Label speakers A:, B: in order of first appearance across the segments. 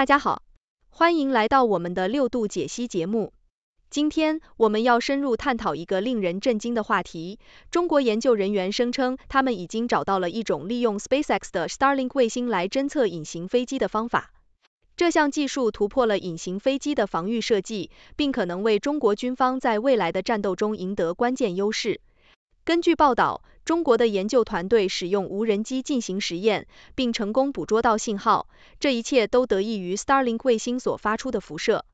A: 大家好，欢迎来到我们的六度解析节目。今天我们要深入探讨一个令人震惊的话题：中国研究人员声称，他们已经找到了一种利用 SpaceX 的 Starlink 卫星来侦测隐形飞机的方法。这项技术突破了隐形飞机的防御设计，并可能为中国军方在未来的战斗中赢得关键优势。根据报道，中国的研究团队使用无人机进行实验，并成功捕捉到信号。这一切都得益于 Starlink 卫星所发出的辐射。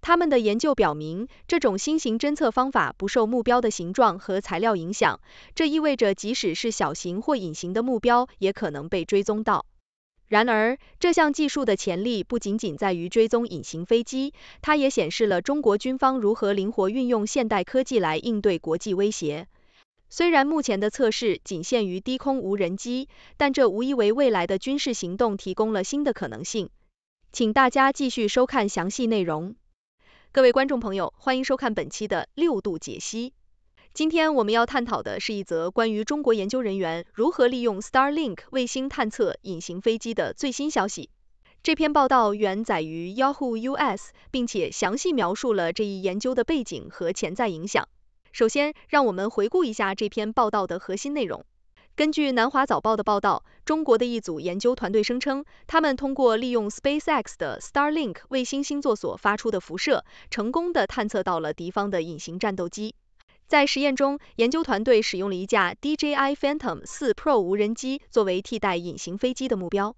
A: 他们的研究表明，这种新型侦测方法不受目标的形状和材料影响，这意味着即使是小型或隐形的目标也可能被追踪到。然而，这项技术的潜力不仅仅在于追踪隐形飞机，它也显示了中国军方如何灵活运用现代科技来应对国际威胁。虽然目前的测试仅限于低空无人机，但这无疑为未来的军事行动提供了新的可能性。请大家继续收看详细内容。各位观众朋友，欢迎收看本期的六度解析。今天我们要探讨的是一则关于中国研究人员如何利用 Starlink 卫星探测隐形飞机的最新消息。这篇报道原载于 Yahoo US，并且详细描述了这一研究的背景和潜在影响。首先，让我们回顾一下这篇报道的核心内容。根据南华早报的报道，中国的一组研究团队声称，他们通过利用 SpaceX 的 Starlink 卫星星座所发出的辐射，成功地探测到了敌方的隐形战斗机。在实验中，研究团队使用了一架 DJI Phantom 4 Pro 无人机作为替代隐形飞机的目标。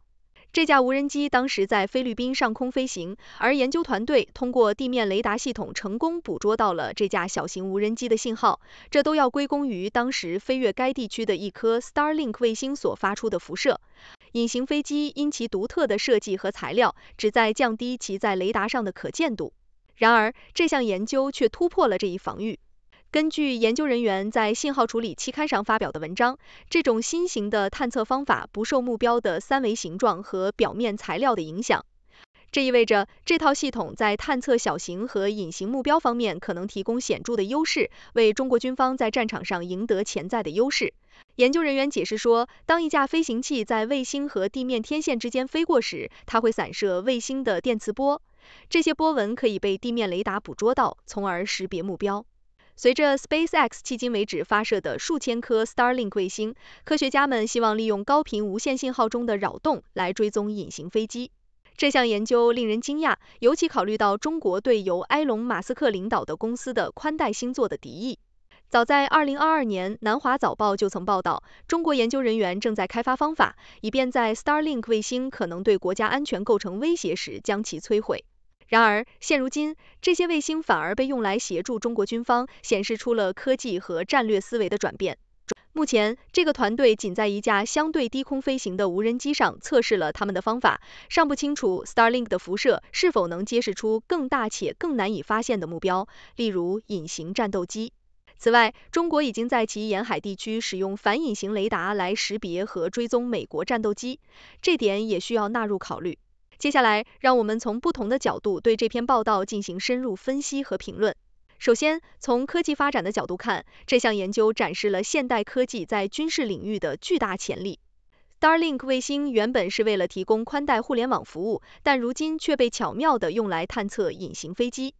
A: 这架无人机当时在菲律宾上空飞行，而研究团队通过地面雷达系统成功捕捉到了这架小型无人机的信号。这都要归功于当时飞越该地区的一颗 Starlink 卫星所发出的辐射。隐形飞机因其独特的设计和材料，旨在降低其在雷达上的可见度。然而，这项研究却突破了这一防御。根据研究人员在《信号处理》期刊上发表的文章，这种新型的探测方法不受目标的三维形状和表面材料的影响。这意味着这套系统在探测小型和隐形目标方面可能提供显著的优势，为中国军方在战场上赢得潜在的优势。研究人员解释说，当一架飞行器在卫星和地面天线之间飞过时，它会散射卫星的电磁波，这些波纹可以被地面雷达捕捉到，从而识别目标。随着 SpaceX 迄今为止发射的数千颗 Starlink 卫星，科学家们希望利用高频无线信号中的扰动来追踪隐形飞机。这项研究令人惊讶，尤其考虑到中国对由埃隆·马斯克领导的公司的宽带星座的敌意。早在2022年，《南华早报》就曾报道，中国研究人员正在开发方法，以便在 Starlink 卫星可能对国家安全构成威胁时将其摧毁。然而，现如今，这些卫星反而被用来协助中国军方，显示出了科技和战略思维的转变。目前，这个团队仅在一架相对低空飞行的无人机上测试了他们的方法，尚不清楚 Starlink 的辐射是否能揭示出更大且更难以发现的目标，例如隐形战斗机。此外，中国已经在其沿海地区使用反隐形雷达来识别和追踪美国战斗机，这点也需要纳入考虑。接下来，让我们从不同的角度对这篇报道进行深入分析和评论。首先，从科技发展的角度看，这项研究展示了现代科技在军事领域的巨大潜力。Starlink 卫星原本是为了提供宽带互联网服务，但如今却被巧妙地用来探测隐形飞机。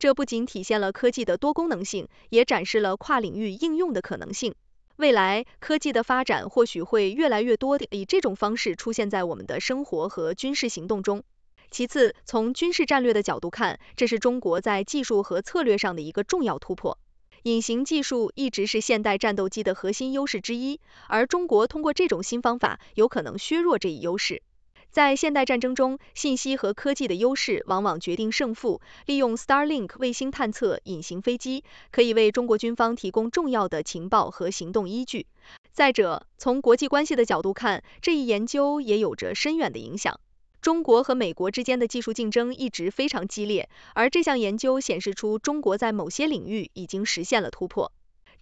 A: 这不仅体现了科技的多功能性，也展示了跨领域应用的可能性。未来科技的发展或许会越来越多地以这种方式出现在我们的生活和军事行动中。其次，从军事战略的角度看，这是中国在技术和策略上的一个重要突破。隐形技术一直是现代战斗机的核心优势之一，而中国通过这种新方法，有可能削弱这一优势。在现代战争中，信息和科技的优势往往决定胜负。利用 Starlink 卫星探测隐形飞机，可以为中国军方提供重要的情报和行动依据。再者，从国际关系的角度看，这一研究也有着深远的影响。中国和美国之间的技术竞争一直非常激烈，而这项研究显示出中国在某些领域已经实现了突破。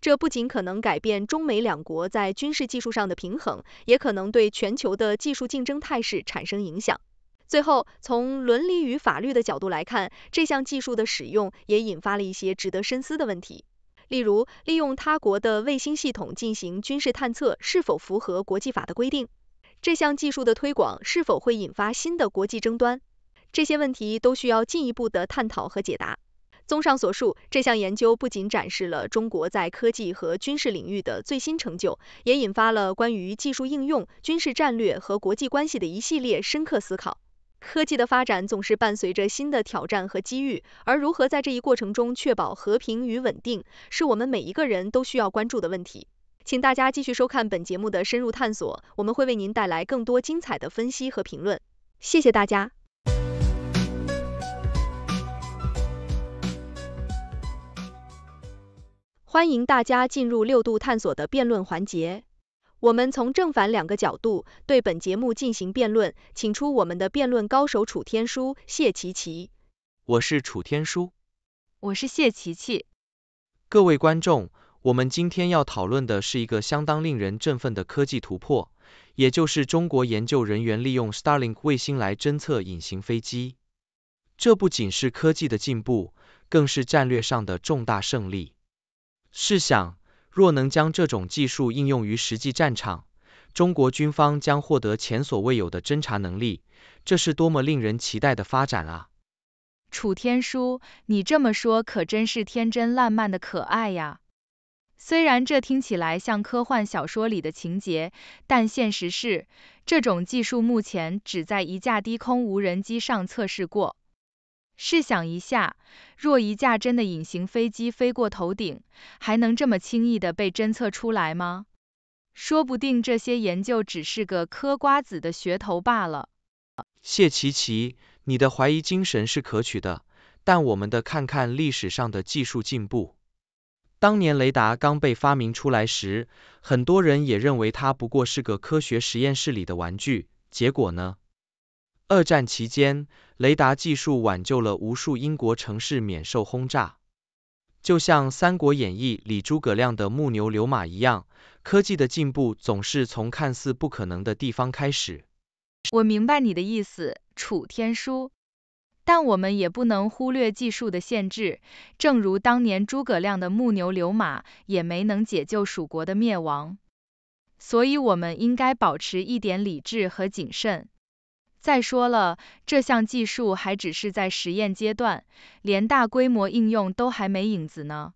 A: 这不仅可能改变中美两国在军事技术上的平衡，也可能对全球的技术竞争态势产生影响。最后，从伦理与法律的角度来看，这项技术的使用也引发了一些值得深思的问题，例如利用他国的卫星系统进行军事探测是否符合国际法的规定？这项技术的推广是否会引发新的国际争端？这些问题都需要进一步的探讨和解答。综上所述，这项研究不仅展示了中国在科技和军事领域的最新成就，也引发了关于技术应用、军事战略和国际关系的一系列深刻思考。科技的发展总是伴随着新的挑战和机遇，而如何在这一过程中确保和平与稳定，是我们每一个人都需要关注的问题。请大家继续收看本节目的深入探索，我们会为您带来更多精彩的分析和评论。谢谢大家。欢迎大家进入六度探索的辩论环节。我们从正反两个角度对本节目进行辩论，请出我们的辩论高手楚天舒、谢琪琪。
B: 我是楚天舒。
A: 我是谢琪琪。
B: 各位观众，我们今天要讨论的是一个相当令人振奋的科技突破，也就是中国研究人员利用 Starlink 卫星来侦测隐形飞机。这不仅是科技的进步，更是战略上的重大胜利。试想，若能将这种技术应用于实际战场，中国军方将获得前所未有的侦查能力，这是多么令人期待的发展啊！
C: 楚天舒，你这么说可真是天真烂漫的可爱呀。虽然这听起来像科幻小说里的情节，但现实是，这种技术目前只在一架低空无人机上测试过。试想一下，若一架真的隐形飞机飞过头顶，还能这么轻易的被侦测出来吗？说不定这些研究只是个嗑瓜子的噱头罢了。
B: 谢奇奇，你的怀疑精神是可取的，但我们的看看历史上的技术进步。当年雷达刚被发明出来时，很多人也认为它不过是个科学实验室里的玩具，结果呢？二战期间，雷达技术挽救了无数英国城市免受轰炸。就像《三国演义》里诸葛亮的木牛流马一样，科技的进步总是从看似不可能的地方开始。
C: 我明白你的意思，楚天舒，但我们也不能忽略技术的限制。正如当年诸葛亮的木牛流马也没能解救蜀国的灭亡，所以我们应该保持一点理智和谨慎。再说了，这项技术还只是在实验阶段，连大规模应用都还没影子呢。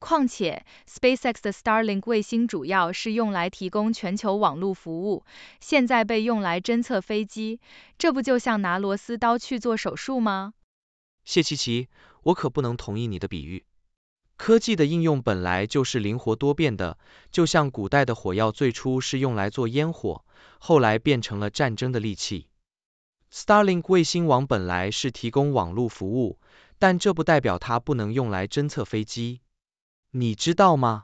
C: 况且，SpaceX 的 Starlink 卫星主要是用来提供全球网络服务，现在被用来侦测飞机，这不就像拿螺丝刀去做手术吗？
B: 谢琪琪，我可不能同意你的比喻。科技的应用本来就是灵活多变的，就像古代的火药最初是用来做烟火，后来变成了战争的利器。Starlink 卫星网本来是提供网络服务，但这不代表它不能用来侦测飞机，你知道吗？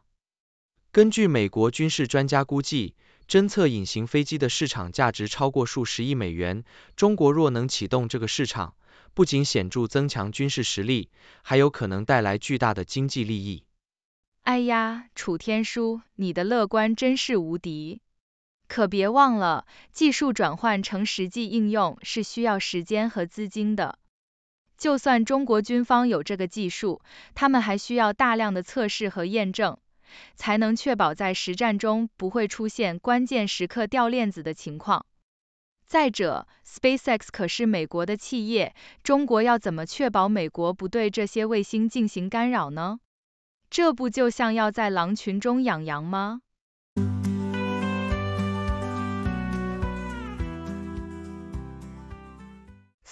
B: 根据美国军事专家估计，侦测隐形飞机的市场价值超过数十亿美元。中国若能启动这个市场，不仅显著增强军事实力，还有可能带来巨大的经济利
C: 益。哎呀，楚天舒，你的乐观真是无敌！可别忘了，技术转换成实际应用是需要时间和资金的。就算中国军方有这个技术，他们还需要大量的测试和验证，才能确保在实战中不会出现关键时刻掉链子的情况。再者，SpaceX 可是美国的企业，中国要怎么确保美国不对这些卫星进行干扰呢？这不就像要在狼群中养羊吗？